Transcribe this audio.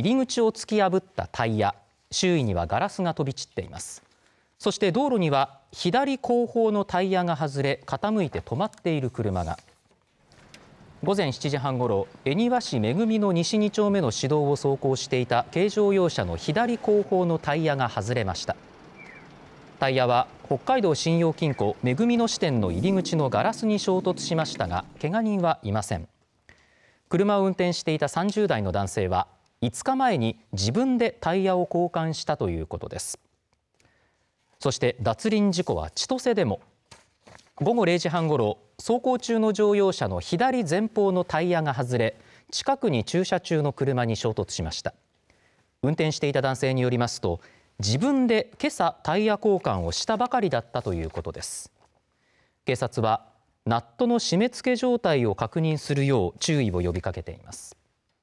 入り口を突き破ったタイヤ周囲にはガラスが飛び散っていますそして道路には左後方のタイヤが外れ傾いて止まっている車が午前7時半ごろ恵庭市恵の西2丁目の市道を走行していた軽乗用車の左後方のタイヤが外れましたタイヤは北海道信用金庫恵の支店の入り口のガラスに衝突しましたがけが人はいません車を運転していた30代の男性は5日前に自分でタイヤを交換したということですそして脱輪事故は千歳でも午後0時半ごろ走行中の乗用車の左前方のタイヤが外れ近くに駐車中の車に衝突しました運転していた男性によりますと自分で今朝タイヤ交換をしたばかりだったということです警察はナットの締め付け状態を確認するよう注意を呼びかけています